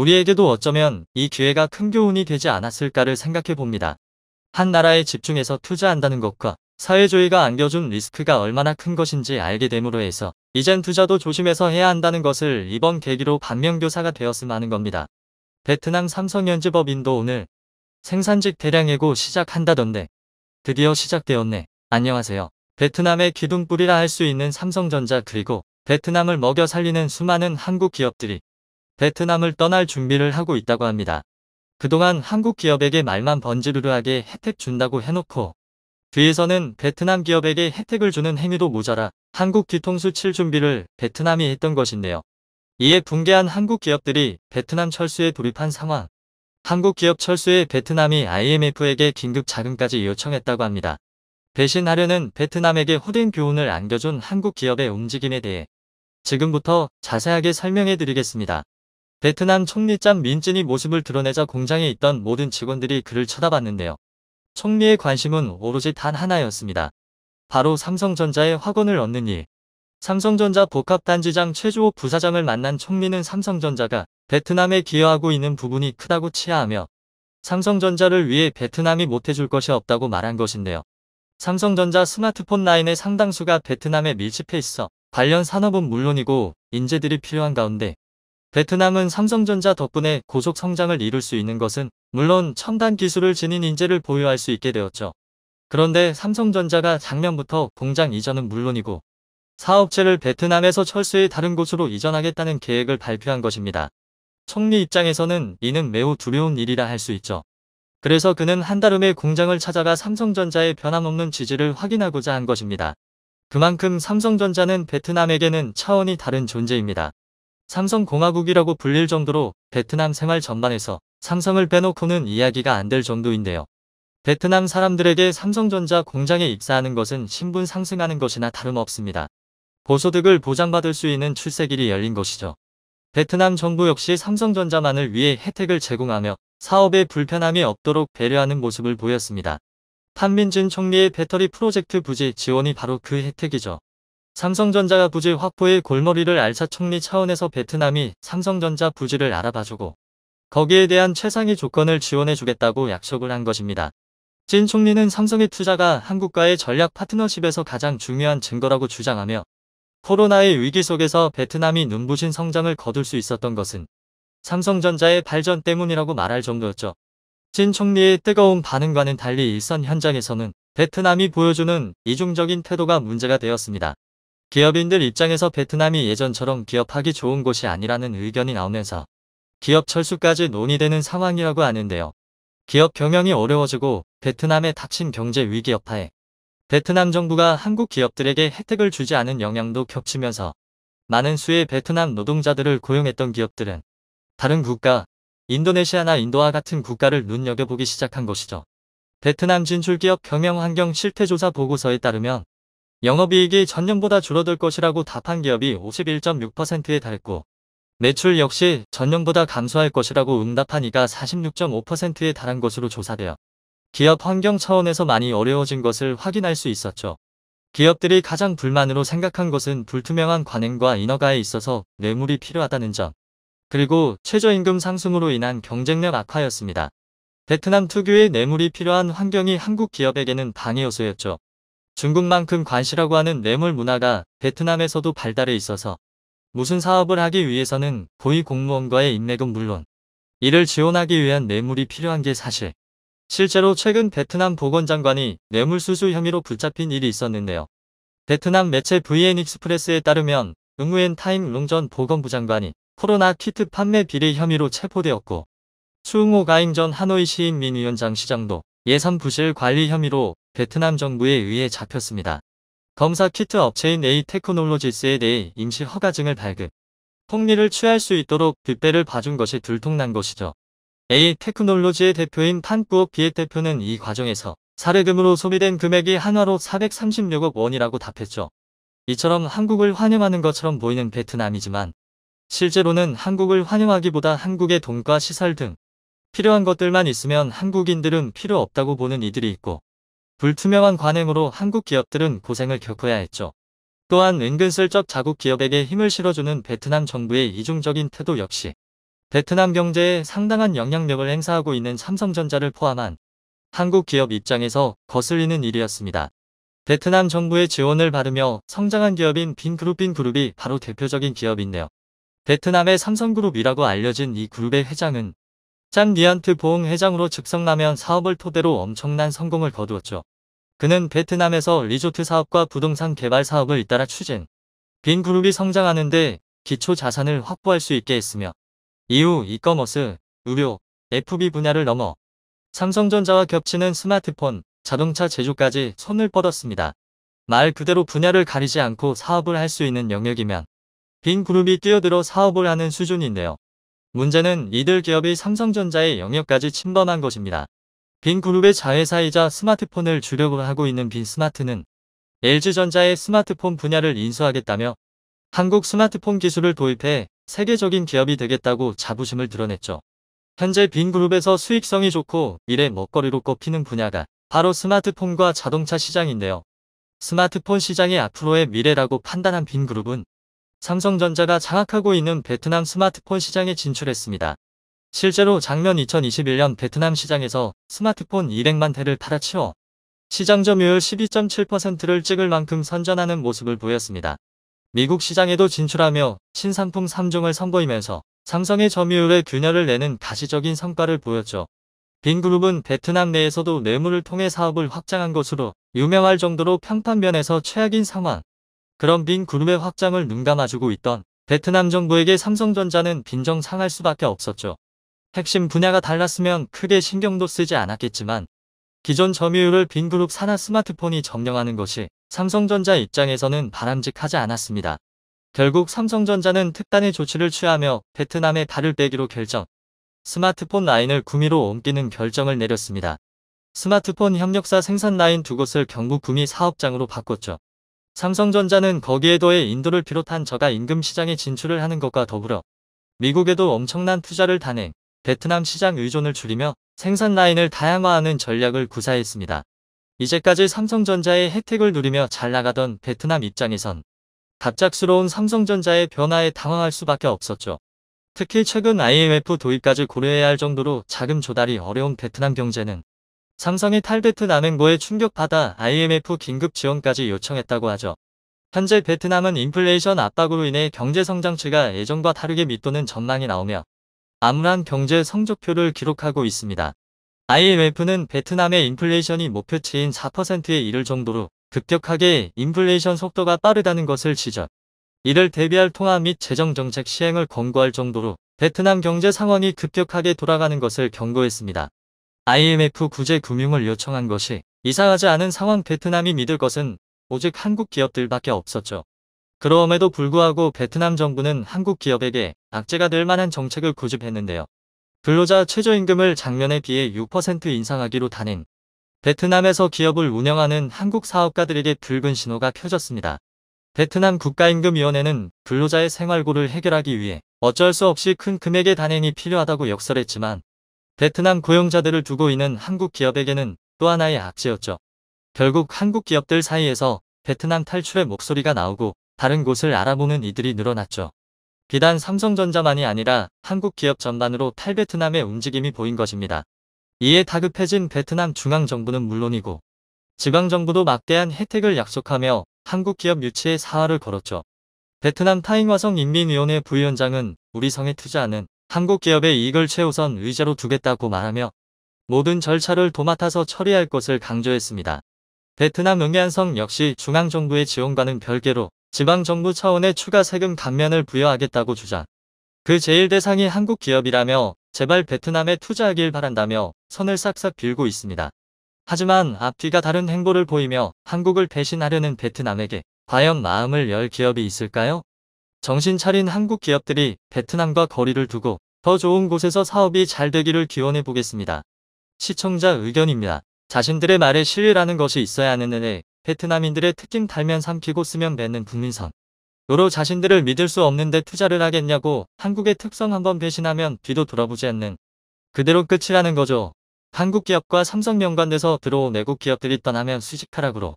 우리에게도 어쩌면 이 기회가 큰 교훈이 되지 않았을까를 생각해 봅니다. 한 나라에 집중해서 투자한다는 것과 사회주의가 안겨준 리스크가 얼마나 큰 것인지 알게 됨으로 해서 이젠 투자도 조심해서 해야 한다는 것을 이번 계기로 반면교사가 되었음 하는 겁니다. 베트남 삼성현지법인도 오늘 생산직 대량 예고 시작한다던데 드디어 시작되었네. 안녕하세요. 베트남의 기둥뿌리라 할 수 있는 삼성전자 그리고 베트남을 먹여 살리는 수많은 한국 기업들이 베트남을 떠날 준비를 하고 있다고 합니다. 그동안 한국 기업에게 말만 번지르르하게 혜택 준다고 해놓고 뒤에서는 베트남 기업에게 혜택을 주는 행위도 모자라 한국 뒤통수 칠 준비를 베트남이 했던 것인데요. 이에 붕괴한 한국 기업들이 베트남 철수에 돌입한 상황. 한국 기업 철수에 베트남이 IMF에게 긴급 자금까지 요청했다고 합니다. 배신하려는 베트남에게 호된 교훈을 안겨준 한국 기업의 움직임에 대해 지금부터 자세하게 설명해 드리겠습니다. 베트남 총리짠 민진이 모습을 드러내자 공장에 있던 모든 직원들이 그를 쳐다봤는데요. 총리의 관심은 오로지 단 하나였습니다. 바로 삼성전자의 확언을 얻는 일. 삼성전자 복합단지장 최주호 부사장을 만난 총리는 삼성전자가 베트남에 기여하고 있는 부분이 크다고 치하하며 삼성전자를 위해 베트남이 못해줄 것이 없다고 말한 것인데요. 삼성전자 스마트폰 라인의 상당수가 베트남에 밀집해 있어 관련 산업은 물론이고 인재들이 필요한 가운데 베트남은 삼성전자 덕분에 고속 성장을 이룰 수 있는 것은 물론 첨단 기술을 지닌 인재를 보유할 수 있게 되었죠. 그런데 삼성전자가 작년부터 공장 이전은 물론이고 사업체를 베트남에서 철수해 다른 곳으로 이전하겠다는 계획을 발표한 것입니다. 총리 입장에서는 이는 매우 두려운 일이라 할 수 있죠. 그래서 그는 한달 후에 공장을 찾아가 삼성전자의 변함없는 지지를 확인하고자 한 것입니다. 그만큼 삼성전자는 베트남에게는 차원이 다른 존재입니다. 삼성공화국이라고 불릴 정도로 베트남 생활 전반에서 삼성을 빼놓고는 이야기가 안 될 정도인데요. 베트남 사람들에게 삼성전자 공장에 입사하는 것은 신분 상승하는 것이나 다름없습니다. 고소득을 보장받을 수 있는 출세길이 열린 것이죠. 베트남 정부 역시 삼성전자만을 위해 혜택을 제공하며 사업에 불편함이 없도록 배려하는 모습을 보였습니다. 판민준 총리의 배터리 프로젝트 부지 지원이 바로 그 혜택이죠. 삼성전자가 부지 확보의 골머리를 알차 총리 차원에서 베트남이 삼성전자 부지를 알아봐주고 거기에 대한 최상위 조건을 지원해주겠다고 약속을 한 것입니다. 진 총리는 삼성의 투자가 한국과의 전략 파트너십에서 가장 중요한 증거라고 주장하며 코로나의 위기 속에서 베트남이 눈부신 성장을 거둘 수 있었던 것은 삼성전자의 발전 때문이라고 말할 정도였죠. 진 총리의 뜨거운 반응과는 달리 일선 현장에서는 베트남이 보여주는 이중적인 태도가 문제가 되었습니다. 기업인들 입장에서 베트남이 예전처럼 기업하기 좋은 곳이 아니라는 의견이 나오면서 기업 철수까지 논의되는 상황이라고 하는데요. 기업 경영이 어려워지고 베트남에 닥친 경제 위기 여파에 베트남 정부가 한국 기업들에게 혜택을 주지 않은 영향도 겹치면서 많은 수의 베트남 노동자들을 고용했던 기업들은 다른 국가, 인도네시아나 인도와 같은 국가를 눈여겨보기 시작한 것이죠. 베트남 진출기업 경영환경 실태조사 보고서에 따르면 영업이익이 전년보다 줄어들 것이라고 답한 기업이 51.6%에 달했고 매출 역시 전년보다 감소할 것이라고 응답한 이가 46.5%에 달한 것으로 조사되어 기업 환경 차원에서 많이 어려워진 것을 확인할 수 있었죠. 기업들이 가장 불만으로 생각한 것은 불투명한 관행과 인허가에 있어서 뇌물이 필요하다는 점, 그리고 최저임금 상승으로 인한 경쟁력 악화였습니다. 베트남 특유의 뇌물이 필요한 환경이 한국 기업에게는 방해 요소였죠. 중국만큼 관시라고 하는 뇌물 문화가 베트남에서도 발달해 있어서 무슨 사업을 하기 위해서는 고위 공무원과의 인맥은 물론 이를 지원하기 위한 뇌물이 필요한 게 사실. 실제로 최근 베트남 보건장관이 뇌물수수 혐의로 붙잡힌 일이 있었는데요. 베트남 매체 VN익스프레스에 따르면 응우엔 타임 롱전 보건부 장관이 코로나 키트 판매 비리 혐의로 체포되었고 수응호 가잉 전 하노이 시인 민위원장 시장도 예산 부실 관리 혐의로 베트남 정부에 의해 잡혔습니다. 검사 키트 업체인 A테크놀로지스에 대해 임시 허가증을 발급. 폭리를 취할 수 있도록 뒷배를 봐준 것이 들통난 것이죠. A테크놀로지의 대표인 판꾸옥 비엣 대표는 이 과정에서 사례금으로 소비된 금액이 한화로 436억 원이라고 답했죠. 이처럼 한국을 환영하는 것처럼 보이는 베트남이지만 실제로는 한국을 환영하기보다 한국의 돈과 시설 등 필요한 것들만 있으면 한국인들은 필요 없다고 보는 이들이 있고 불투명한 관행으로 한국 기업들은 고생을 겪어야 했죠. 또한 은근슬쩍 자국 기업에게 힘을 실어주는 베트남 정부의 이중적인 태도 역시 베트남 경제에 상당한 영향력을 행사하고 있는 삼성전자를 포함한 한국 기업 입장에서 거슬리는 일이었습니다. 베트남 정부의 지원을 받으며 성장한 기업인 빈그룹 빈그룹이 바로 대표적인 기업인데요. 베트남의 삼성그룹이라고 알려진 이 그룹의 회장은 짠 니안트 보흥 회장으로 즉석나면 사업을 토대로 엄청난 성공을 거두었죠. 그는 베트남에서 리조트 사업과 부동산 개발 사업을 잇따라 추진. 빈 그룹이 성장하는데 기초 자산을 확보할 수 있게 했으며 이후 이커머스, 의료, FB 분야를 넘어 삼성전자와 겹치는 스마트폰, 자동차 제조까지 손을 뻗었습니다. 말 그대로 분야를 가리지 않고 사업을 할 수 있는 영역이면 빈 그룹이 뛰어들어 사업을 하는 수준인데요. 문제는 이들 기업이 삼성전자의 영역까지 침범한 것입니다. 빈 그룹의 자회사이자 스마트폰을 주력으로 하고 있는 빈 스마트는 LG전자의 스마트폰 분야를 인수하겠다며 한국 스마트폰 기술을 도입해 세계적인 기업이 되겠다고 자부심을 드러냈죠. 현재 빈 그룹에서 수익성이 좋고 미래 먹거리로 꼽히는 분야가 바로 스마트폰과 자동차 시장인데요. 스마트폰 시장이 앞으로의 미래라고 판단한 빈 그룹은 삼성전자가 장악하고 있는 베트남 스마트폰 시장에 진출했습니다. 실제로 작년 2021년 베트남 시장에서 스마트폰 200만 대를 팔아치워 시장 점유율 12.7%를 찍을 만큼 선전하는 모습을 보였습니다. 미국 시장에도 진출하며 신상품 3종을 선보이면서 삼성의 점유율에 균열을 내는 가시적인 성과를 보였죠. 빈그룹은 베트남 내에서도 뇌물을 통해 사업을 확장한 것으로 유명할 정도로 평판면에서 최악인 상황. 그런 빈그룹의 확장을 눈감아주고 있던 베트남 정부에게 삼성전자는 빈정상할 수밖에 없었죠. 핵심 분야가 달랐으면 크게 신경도 쓰지 않았겠지만 기존 점유율을 빈그룹 산하 스마트폰이 점령하는 것이 삼성전자 입장에서는 바람직하지 않았습니다. 결국 삼성전자는 특단의 조치를 취하며 베트남에 발을 빼기로 결정, 스마트폰 라인을 구미로 옮기는 결정을 내렸습니다. 스마트폰 협력사 생산 라인 두 곳을 경북 구미 사업장으로 바꿨죠. 삼성전자는 거기에 더해 인도를 비롯한 저가 임금 시장에 진출을 하는 것과 더불어 미국에도 엄청난 투자를 단행, 베트남 시장 의존을 줄이며 생산 라인을 다양화하는 전략을 구사했습니다. 이제까지 삼성전자의 혜택을 누리며 잘 나가던 베트남 입장에선 갑작스러운 삼성전자의 변화에 당황할 수밖에 없었죠. 특히 최근 IMF 도입까지 고려해야 할 정도로 자금 조달이 어려운 베트남 경제는 삼성의 탈베트 남행보에 충격받아 IMF 긴급 지원까지 요청했다고 하죠. 현재 베트남은 인플레이션 압박으로 인해 경제 성장치가 예전과 다르게 밑도는 전망이 나오며 암울한 경제 성적표를 기록하고 있습니다. IMF는 베트남의 인플레이션이 목표치인 4%에 이를 정도로 급격하게 인플레이션 속도가 빠르다는 것을 지적. 이를 대비할 통화 및 재정정책 시행을 권고할 정도로 베트남 경제 상황이 급격하게 돌아가는 것을 경고했습니다. IMF 구제 금융을 요청한 것이 이상하지 않은 상황 베트남이 믿을 것은 오직 한국 기업들밖에 없었죠. 그럼에도 불구하고 베트남 정부는 한국 기업에게 악재가 될 만한 정책을 고집했는데요. 근로자 최저임금을 작년에 비해 6% 인상하기로 단행. 베트남에서 기업을 운영하는 한국 사업가들에게 붉은 신호가 켜졌습니다. 베트남 국가임금위원회는 근로자의 생활고를 해결하기 위해 어쩔 수 없이 큰 금액의 단행이 필요하다고 역설했지만 베트남 고용자들을 두고 있는 한국 기업에게는 또 하나의 악재였죠. 결국 한국 기업들 사이에서 베트남 탈출의 목소리가 나오고 다른 곳을 알아보는 이들이 늘어났죠. 비단 삼성전자만이 아니라 한국 기업 전반으로 탈베트남의 움직임이 보인 것입니다. 이에 다급해진 베트남 중앙정부는 물론이고 지방정부도 막대한 혜택을 약속하며 한국 기업 유치에 사활을 걸었죠. 베트남 타잉화성 인민위원회 부위원장은 우리 성에 투자하는 한국 기업의 이익을 최우선 의제로 두겠다고 말하며 모든 절차를 도맡아서 처리할 것을 강조했습니다. 베트남 응해안성 역시 중앙정부의 지원과는 별개로 지방정부 차원의 추가 세금 감면을 부여하겠다고 주장. 그 제일 대상이 한국 기업이라며 제발 베트남에 투자하길 바란다며 선을 싹싹 빌고 있습니다. 하지만 앞뒤가 다른 행보를 보이며 한국을 배신하려는 베트남에게 과연 마음을 열 기업이 있을까요? 정신 차린 한국 기업들이 베트남과 거리를 두고 더 좋은 곳에서 사업이 잘 되기를 기원해 보겠습니다. 시청자 의견입니다. 자신들의 말에 신뢰라는 것이 있어야 하는 은혜, 베트남인들의 특징 달면 삼키고 쓰면 맺는 국민선. 노로 자신들을 믿을 수 없는데 투자를 하겠냐고 한국의 특성 한번 배신하면 뒤도 돌아보지 않는 그대로 끝이라는 거죠. 한국 기업과 삼성 연관돼서 들어온 외국 기업들이 떠나면 수직 하락으로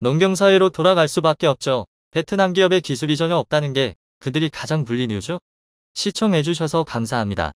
농경사회로 돌아갈 수밖에 없죠. 베트남 기업의 기술이 전혀 없다는 게 그들이 가장 불린 이유죠. 시청해주셔서 감사합니다.